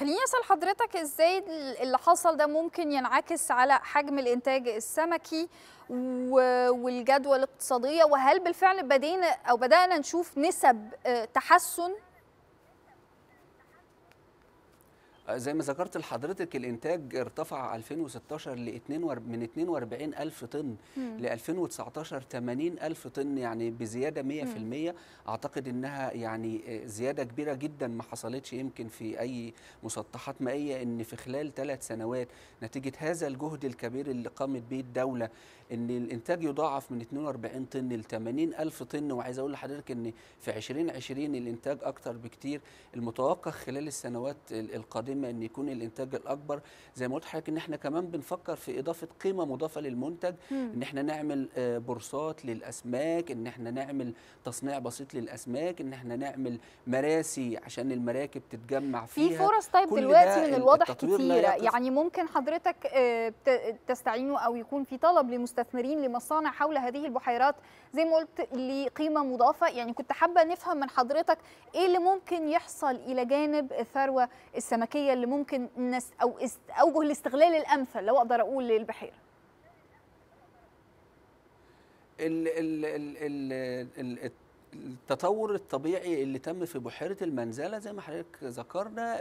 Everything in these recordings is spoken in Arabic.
خليني اسال حضرتك ازاي اللي حصل ده ممكن ينعكس على حجم الانتاج السمكي والجدوى الاقتصاديه وهل بالفعل بدينا او بدانا نشوف نسب آه، تحسن زي ما ذكرت لحضرتك الانتاج ارتفع 2016 ل 42 من 42 الف طن ل 2019 80 الف طن يعني بزياده 100% اعتقد انها يعني زياده كبيره جدا ما حصلتش يمكن في اي مسطحات مائيه ان في خلال ثلاث سنوات نتيجه هذا الجهد الكبير اللي قامت به الدوله ان الانتاج يضاعف من 42 طن ل 80 الف طن وعايز اقول لحضرتك ان في 2020 الانتاج اكثر بكثير المتوقع خلال السنوات القادمه مهمه ان يكون الانتاج الاكبر زي ما قلت حضرتك ان احنا كمان بنفكر في اضافه قيمه مضافه للمنتج مم. ان احنا نعمل آه، بورصات للاسماك ان احنا نعمل تصنيع بسيط للاسماك ان احنا نعمل مراسي عشان المراكب تتجمع فيها في فرص طيب دلوقتي من الواضح كتيره يعني ممكن حضرتك آه، تستعينوا او يكون في طلب لمستثمرين لمصانع حول هذه البحيرات زي ما قلت لقيمه مضافه يعني كنت حابه نفهم من حضرتك ايه اللي ممكن يحصل الى جانب الثروه السمكيه هي اللي ممكن نس او اوجه الاستغلال الامثل لو اقدر اقول للبحيره ال ال ال ال ال التطور الطبيعي اللي تم في بحيره المنزله زي ما حضرتك ذكرنا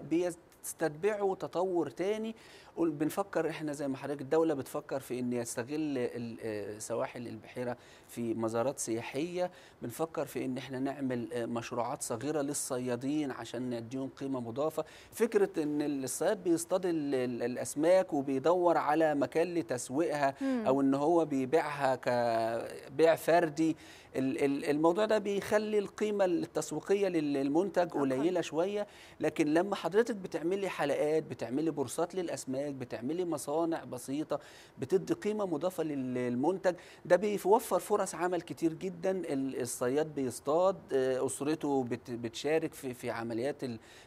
تستتبعه تطور تاني بنفكر احنا زي ما حضرتك الدوله بتفكر في ان يستغل آه، سواحل البحيره في مزارات سياحيه بنفكر في ان احنا نعمل آه، مشروعات صغيره للصيادين عشان نديهم قيمه مضافه فكره ان الصياد بيصطاد الاسماك وبيدور على مكان لتسويقها او ان هو بيبيعها كبيع فردي الموضوع ده بيخلي القيمه التسويقيه للمنتج قليله شويه لكن لما حضرتك بتعمل بتعملي حلقات بتعملي بورصات للاسماك بتعملي مصانع بسيطه بتدي قيمه مضافه للمنتج ده بيوفر فرص عمل كتير جدا الصياد بيصطاد آه، اسرته بتشارك في عمليات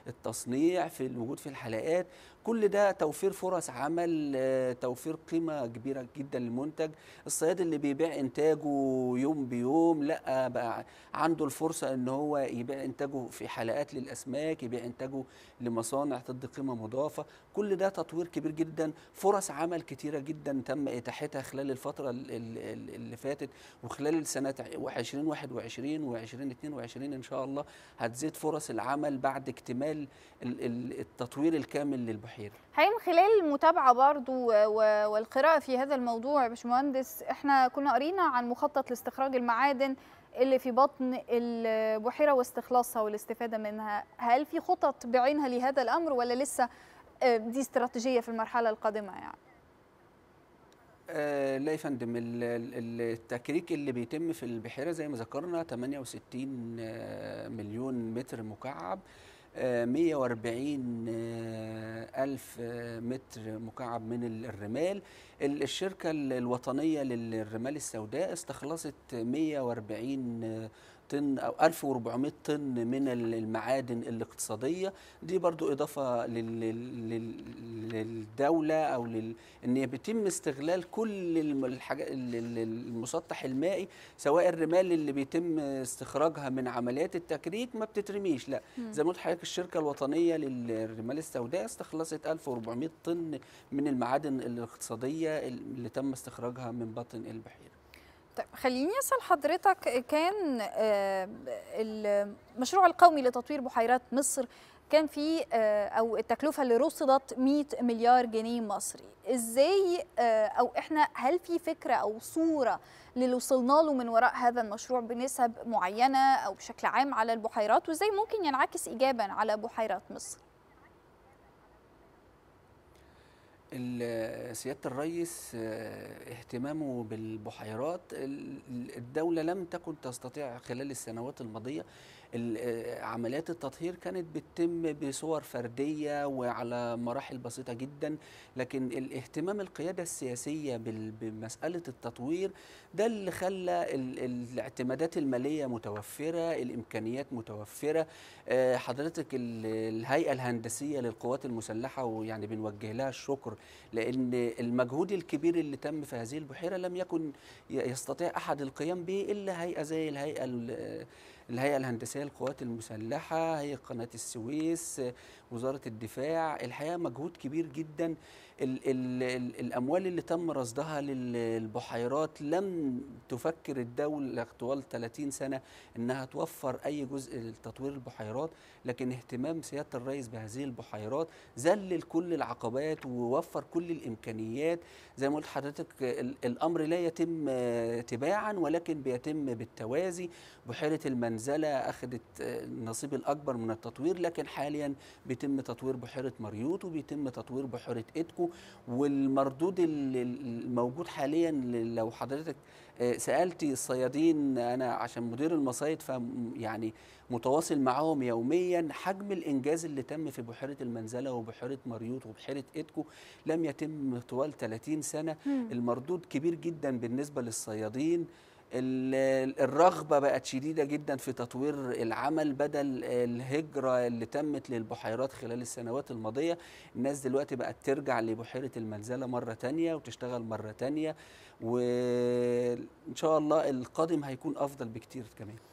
التصنيع في الوجود في الحلقات كل ده توفير فرص عمل آه، توفير قيمه كبيره جدا للمنتج الصياد اللي بيبيع انتاجه يوم بيوم لا بقى عنده الفرصه ان هو يبيع انتاجه في حلقات للاسماك يبيع انتاجه لمصانع تدي قيمه مضافه كل ده تطوير كبير جدا فرص عمل كتيره جدا تم اتاحتها خلال الفتره اللي فاتت وخلال سنه 2021 و2022 ان شاء الله هتزيد فرص العمل بعد اكتمال التطوير الكامل للبحوث بحيره حقيقة من خلال المتابعه برضو والقراءه في هذا الموضوع يا باشمهندس احنا كنا قرينا عن مخطط لاستخراج المعادن اللي في بطن البحيره واستخلاصها والاستفاده منها هل في خطط بعينها لهذا الامر ولا لسه آه، دي استراتيجيه في المرحله القادمه يعني آه، لا يا فندم التكريك اللي بيتم في البحيره زي ما ذكرنا 68 آه، مليون متر مكعب 140 آه، ألف آه، متر مكعب من الرمال الشركة الوطنية للرمال السوداء استخلصت 140 طن أو 1400 طن من المعادن الاقتصادية دي برضو إضافة للدولة أو لل... إن بيتم استغلال كل الحاجة المسطح المائي سواء الرمال اللي بيتم استخراجها من عمليات التكريك ما بتترميش لا زي ما قلت حضرتك الشركة الوطنية للرمال السوداء استخلصت 1400 طن من المعادن الاقتصادية اللي تم استخراجها من بطن البحيرة طيب خليني اسال حضرتك كان آه، المشروع القومي لتطوير بحيرات مصر كان في آه، او التكلفه اللي رصدت 100 مليار جنيه مصري ازاي آه، او احنا هل في فكره او صوره للي وصلنا له من وراء هذا المشروع بنسب معينه او بشكل عام على البحيرات وازاي ممكن ينعكس ايجابا على بحيرات مصر سياده الرئيس آه، اهتمامه بالبحيرات الدوله لم تكن تستطيع خلال السنوات الماضيه آه، عمليات التطهير كانت بتتم بصور فرديه وعلى مراحل بسيطه جدا لكن الاهتمام القياده السياسيه بمساله التطوير ده اللي خلى الاعتمادات الماليه متوفره الامكانيات متوفره آه، حضرتك الهيئه الهندسيه للقوات المسلحه ويعني بنوجه لها الشكر لأن المجهود الكبير اللي تم في هذه البحيرة لم يكن يستطيع أحد القيام به إلا هيئة زي الهيئة الهيئه الهندسيه للقوات المسلحه هي قناه السويس وزاره الدفاع الحقيقه مجهود كبير جدا ال ال الـ الاموال اللي تم رصدها للبحيرات لم تفكر الدوله طوال 30 سنه انها توفر اي جزء لتطوير البحيرات لكن اهتمام سياده الرئيس بهذه البحيرات ذلل كل العقبات ووفر كل الامكانيات زي ما قلت حضرتك الامر لا يتم تباعا ولكن بيتم بالتوازي بحيره المنزل زلزلة أخذت النصيب الأكبر من التطوير لكن حاليا بيتم تطوير بحيرة مريوط وبيتم تطوير بحيرة إيدكو والمردود الموجود حاليا لو حضرتك آه، سالتي الصيادين انا عشان مدير المصايد ف يعني متواصل معاهم يوميا حجم الانجاز اللي تم في بحيره المنزله وبحيره مريوط وبحيره اتكو لم يتم طوال 30 سنه المردود كبير جدا بالنسبه للصيادين الرغبه بقت شديده جدا في تطوير العمل بدل الهجره اللي تمت للبحيرات خلال السنوات الماضيه الناس دلوقتي بقت ترجع لبحيره المنزله مره تانية وتشتغل مره تانية وان شاء الله القادم هيكون افضل بكتير كمان